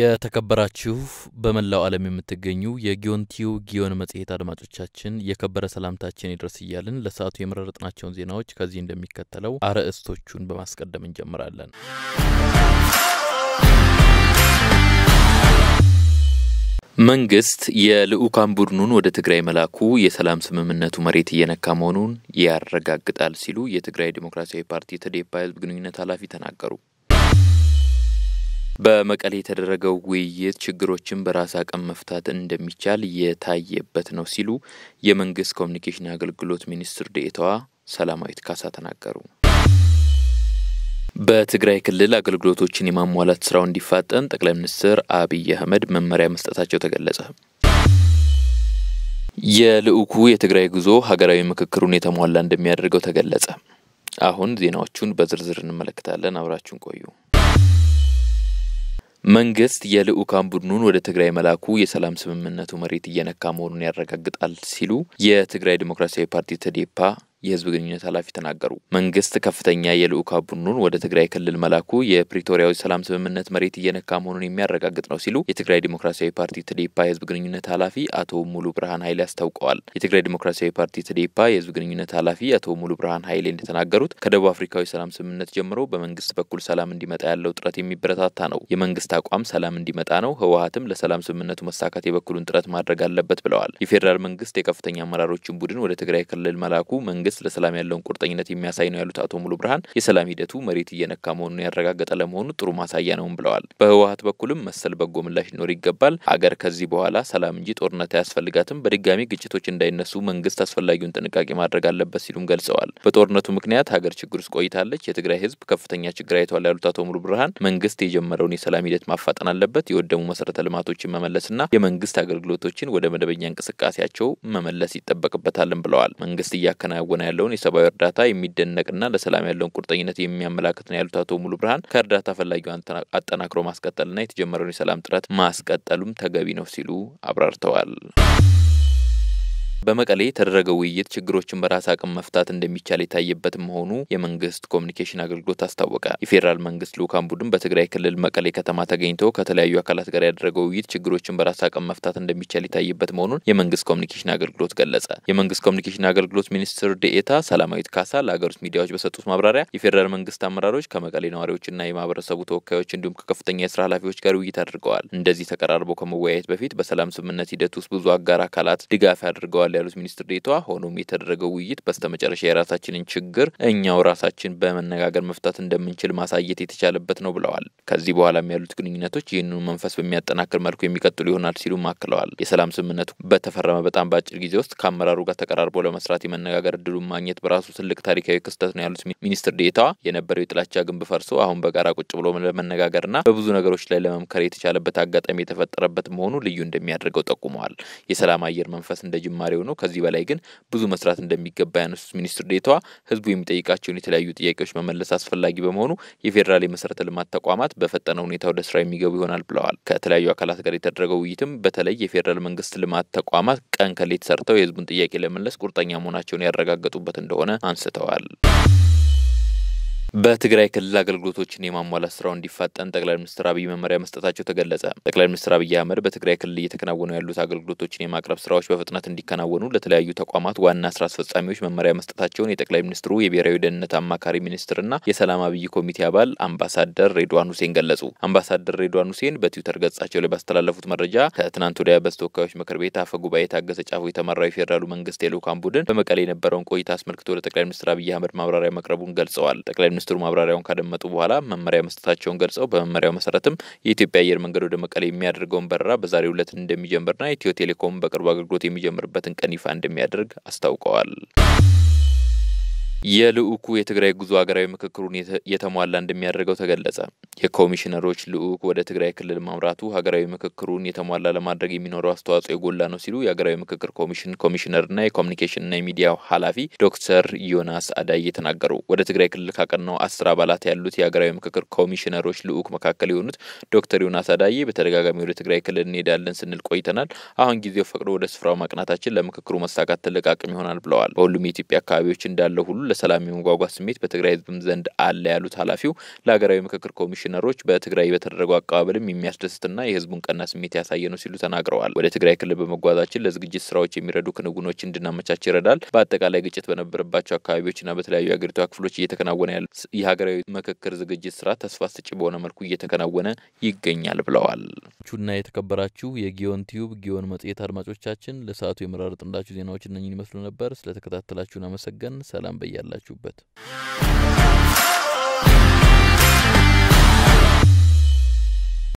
የተከበራችሁ በመላው ዓለም የምትገኙ የጊዮንቲዩ ጊዮን መጽሔት አድማጮቻችን የከበረ ሰላምታችን ይድረስ እያልን ለሰዓቱ የመረጥናቸውን ዜናዎች ከዚህ እንደሚከተለው አርዕስቶቹን በማስቀደም እንጀምራለን። መንግስት የልዑካን ቡድኑን ወደ ትግራይ መላኩ የሰላም ስምምነቱ መሬት እየነካ መሆኑን ያረጋግጣል ሲሉ የትግራይ ዴሞክራሲያዊ ፓርቲ ትዴፓ ህዝብ ግንኙነት ኃላፊ ተናገሩ። በመቀሌ የተደረገው ውይይት ችግሮችን በራስ አቅም መፍታት እንደሚቻል የታየበት ነው ሲሉ የመንግስት ኮሚኒኬሽን አገልግሎት ሚኒስትር ዴኤታዋ ሰላማዊት ካሳ ተናገሩ። በትግራይ ክልል አገልግሎቶችን የማሟላት ስራው እንዲፋጠን ጠቅላይ ሚኒስትር አብይ አህመድ መመሪያ መስጠታቸው ተገለጸ። የልዑኩ የትግራይ ጉዞ ሀገራዊ ምክክሩን የተሟላ እንደሚያደርገው ተገለጸ። አሁን ዜናዎቹን በዝርዝር እንመለከታለን። አብራችሁን ቆዩ። መንግስት የልዑካን ቡድኑን ወደ ትግራይ መላኩ የሰላም ስምምነቱ መሬት እየነካ መሆኑን ያረጋግጣል ሲሉ የትግራይ ዴሞክራሲያዊ ፓርቲ ተዴፓ የህዝብ ግንኙነት ኃላፊ ተናገሩ። መንግስት ከፍተኛ የልዑካ ቡድኑን ወደ ትግራይ ክልል መላኩ የፕሪቶሪያዊ ሰላም ስምምነት መሬት እየነካ መሆኑን የሚያረጋግጥ ነው ሲሉ የትግራይ ዲሞክራሲያዊ ፓርቲ ትዴፓ የህዝብ ግንኙነት ኃላፊ አቶ ሙሉ ብርሃን ኃይሌ አስታውቀዋል። የትግራይ ዲሞክራሲያዊ ፓርቲ ትዴፓ የህዝብ ግንኙነት ኃላፊ አቶ ሙሉ ብርሃን ኃይሌ እንደተናገሩት ከደቡብ አፍሪካዊ ሰላም ስምምነት ጀምሮ በመንግስት በኩል ሰላም እንዲመጣ ያለው ጥረት የሚበረታታ ነው። የመንግስት አቋም ሰላም እንዲመጣ ነው። ህወሀትም ለሰላም ስምምነቱ መሳካት የበኩሉን ጥረት ማድረግ አለበት ብለዋል። የፌዴራል መንግስት የከፍተኛ አመራሮችን ቡድን ወደ ትግራይ ክልል መላኩ መንግስት መንግስት ለሰላም ያለውን ቁርጠኝነት የሚያሳይ ነው ያሉት አቶ ሙሉ ብርሃን የሰላም ሂደቱ መሬት እየነካ መሆኑን ያረጋገጠ ለመሆኑ ጥሩ ማሳያ ነውም ብለዋል። በህወሀት በኩልም መሰል በጎ ምላሽ ሊኖር ይገባል። አገር ከዚህ በኋላ ሰላም እንጂ ጦርነት አያስፈልጋትም። በድጋሚ ግጭቶች እንዳይነሱ መንግስት አስፈላጊውን ጥንቃቄ ማድረግ አለበት ሲሉም ገልጸዋል። በጦርነቱ ምክንያት ሀገር ችግር ውስጥ ቆይታለች። የትግራይ ህዝብ ከፍተኛ ችግር አይተዋል ያሉት አቶ ሙሉ ብርሃን መንግስት የጀመረውን የሰላም ሂደት ማፋጠን አለበት። የወደሙ መሰረተ ልማቶችን መመለስና የመንግስት አገልግሎቶችን ወደ መደበኛ እንቅስቃሴያቸው መመለስ ይጠበቅበታልም ብለዋል። መንግስት እያከናወነ እየተከናወነ ያለውን የሰብአዊ እርዳታ የሚደነቅና ለሰላም ያለውን ቁርጠኝነት የሚያመላክት ነው ያሉት አቶ ሙሉ ብርሃን ከእርዳታ ፈላጊውን አጠናክሮ ማስቀጠልና የተጀመረውን የሰላም ጥረት ማስቀጠሉም ተገቢ ነው ሲሉ አብራርተዋል። በመቀሌ የተደረገው ውይይት ችግሮችን በራስ አቅም መፍታት እንደሚቻል የታየበት መሆኑ የመንግስት ኮሚኒኬሽን አገልግሎት አስታወቀ። የፌዴራል መንግስት ልኡካን ቡድን በትግራይ ክልል መቀሌ ከተማ ተገኝቶ ከተለያዩ አካላት ጋር ያደረገው ውይይት ችግሮችን በራስ አቅም መፍታት እንደሚቻል የታየበት መሆኑን የመንግስት ኮሚኒኬሽን አገልግሎት ገለጸ። የመንግስት ኮሚኒኬሽን አገልግሎት ሚኒስትር ዴኤታ ሰላማዊት ካሳ ለሀገር ውስጥ ሚዲያዎች በሰጡት ማብራሪያ የፌዴራል መንግስት አመራሮች ከመቀሌ ነዋሪዎችና የማህበረሰቡ ተወካዮች እንዲሁም ከከፍተኛ የስራ ኃላፊዎች ጋር ውይይት አድርገዋል። እንደዚህ ተቀራርበው ከመወያየት በፊት በሰላም ስምምነት ሂደት ውስጥ ብዙ አጋር አካላት ድጋፍ አድርገዋል ያሉት ሚኒስትር ዴታዋ ሆኖም የተደረገው ውይይት በስተመጨረሻ የራሳችንን ችግር እኛው ራሳችን በመነጋገር መፍታት እንደምንችል ማሳየት የተቻለበት ነው ብለዋል። ከዚህ በኋላም ያሉት ግንኙነቶች ይህንኑ መንፈስ በሚያጠናክር መልኩ የሚቀጥሉ ይሆናል ሲሉም አክለዋል። የሰላም ስምምነቱ በተፈረመ በጣም በአጭር ጊዜ ውስጥ ከአመራሩ ጋር ተቀራርቦ ለመስራት የመነጋገር እድሉን ማግኘት በራሱ ትልቅ ታሪካዊ ክስተት ነው ያሉት ሚኒስትር ዴታዋ የነበረው የጥላቻ ግንብ ፈርሶ አሁን በጋራ ቁጭ ብሎ ለመነጋገርና በብዙ ነገሮች ላይ ለመምከር የተቻለበት አጋጣሚ የተፈጠረበት መሆኑ ልዩ እንደሚያደርገው ጠቁመዋል። የሰላም አየር መንፈስ እንደ ጅማሬው ጉዳዩ ነው። ከዚህ በላይ ግን ብዙ መስራት እንደሚገባ ያነሱት ሚኒስትር ዴታዋ ህዝቡ የሚጠይቃቸውን የተለያዩ ጥያቄዎች መመለስ አስፈላጊ በመሆኑ የፌዴራል የመሰረተ ልማት ተቋማት በፈጠነ ሁኔታ ወደ ስራ የሚገቡ ይሆናል ብለዋል። ከተለያዩ አካላት ጋር የተደረገው ውይይትም በተለይ የፌዴራል መንግስት ልማት ተቋማት ቀን ከሌት ሰርተው የህዝቡን ጥያቄ ለመለስ ቁርጠኛ መሆናቸውን ያረጋገጡበት እንደሆነ አንስተዋል። በትግራይ ክልል አገልግሎቶችን የማሟላት ስራው እንዲፋጠን ጠቅላይ ሚኒስትር አብይ መመሪያ መስጠታቸው ተገለጸ። ጠቅላይ ሚኒስትር አብይ አህመድ በትግራይ ክልል እየተከናወኑ ያሉት አገልግሎቶችን የማቅረብ ስራዎች በፍጥነት እንዲከናወኑ ለተለያዩ ተቋማት ዋና ስራ አስፈጻሚዎች መመሪያ መስጠታቸውን የጠቅላይ ሚኒስትሩ የብሔራዊ ደህንነት አማካሪ ሚኒስትርና የሰላም አብይ ኮሚቴ አባል አምባሳደር ሬድዋን ሁሴን ገለጹ። አምባሳደር ሬድዋን ሁሴን በትዊተር ገጻቸው ላይ ባስተላለፉት መረጃ ከትናንት ወዲያ በሕዝብ ተወካዮች ምክር ቤት አፈ ጉባኤ ታገሰ ጫፎ የተመራው የፌዴራሉ መንግስት የልኡካን ቡድን በመቀሌ የነበረውን ቆይታ አስመልክቶ ለጠቅላይ ሚኒስትር አብይ አህመድ ማብራሪያ መቅረቡን ገልጸዋል። ሚኒስትሩ ማብራሪያውን ካደመጡ በኋላ መመሪያ መስጠታቸውን ገልጸው በመመሪያው መሰረትም የኢትዮጵያ አየር መንገድ ወደ መቀሌ የሚያደርገውን በረራ በዛሬው ዕለት እንደሚጀምርና ኢትዮ ቴሌኮም በቅርቡ አገልግሎት የሚጀምርበትን ቀን ይፋ እንደሚያደርግ አስታውቀዋል። የልዑኩ የትግራይ ጉዞ ሀገራዊ ምክክሩን የተሟላ እንደሚያደርገው ተገለጸ። የኮሚሽነሮች ልዑክ ወደ ትግራይ ክልል ማምራቱ ሀገራዊ ምክክሩን የተሟላ ለማድረግ የሚኖረው አስተዋጽኦ የጎላ ነው ሲሉ የሀገራዊ ምክክር ኮሚሽን ኮሚሽነርና የኮሚኒኬሽንና የሚዲያ ኃላፊ ዶክተር ዮናስ አዳዬ ተናገሩ። ወደ ትግራይ ክልል ካቀናው አስር አባላት ያሉት የሀገራዊ ምክክር ኮሚሽነሮች ልዑክ መካከል የሆኑት ዶክተር ዮናስ አዳዬ በተደጋጋሚ ወደ ትግራይ ክልል እንሄዳለን ስንል ቆይተናል። አሁን ጊዜው ፈቅዶ ወደ ስፍራው ማቅናታችን ለምክክሩ መሳካት ትልቅ አቅም ይሆናል ብለዋል። በሁሉም የኢትዮጵያ አካባቢዎች እንዳለው ሁሉ ለሰላም የመጓጓት ስሜት በትግራይ ህዝብም ዘንድ አለ ያሉት ኃላፊው ለሀገራዊ ምክክር ኮሚሽነሮች በትግራይ በተደረገው አቀባበልም የሚያስደስትና የህዝቡን ቀና ስሜት ያሳየ ነው ሲሉ ተናግረዋል። ወደ ትግራይ ክልል በመጓዛችን ለዝግጅት ስራዎች የሚረዱ ክንውኖች እንድናመቻች ይረዳል። በአጠቃላይ ግጭት በነበረባቸው አካባቢዎችና በተለያዩ የሀገሪቷ ክፍሎች እየተከናወነ ያለ የሀገራዊ ምክክር ዝግጅት ስራ ተስፋ ሰጪ በሆነ መልኩ እየተከናወነ ይገኛል ብለዋል። ቹና የተከበራችሁ የጊዮን ቲዩብ ጊዮን መጽሔት አድማጮቻችን ለሰዓቱ የመራረጥንላችሁ ዜናዎች እነኝን ይመስሉ ነበር። ስለተከታተላችሁን አመሰገን። ሰላም በያ በያላችሁበት